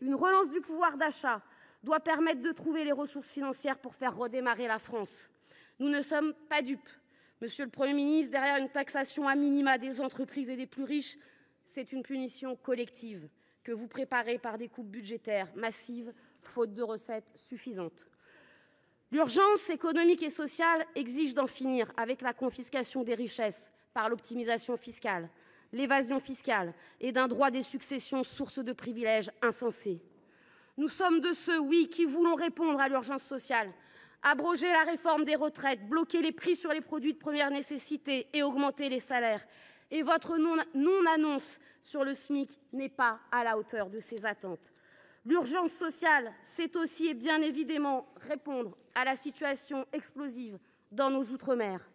une relance du pouvoir d'achat doit permettre de trouver les ressources financières pour faire redémarrer la France. Nous ne sommes pas dupes. Monsieur le Premier ministre, derrière une taxation à minima des entreprises et des plus riches, c'est une punition collective que vous préparez par des coupes budgétaires massives, faute de recettes suffisantes. L'urgence économique et sociale exige d'en finir avec la confiscation des richesses par l'optimisation fiscale, l'évasion fiscale et d'un droit des successions source de privilèges insensés. Nous sommes de ceux, oui, qui voulons répondre à l'urgence sociale, abroger la réforme des retraites, bloquer les prix sur les produits de première nécessité et augmenter les salaires. Et votre non-annonce sur le SMIC n'est pas à la hauteur de ces attentes. L'urgence sociale, c'est aussi et bien évidemment répondre à la situation explosive dans nos outre-mer.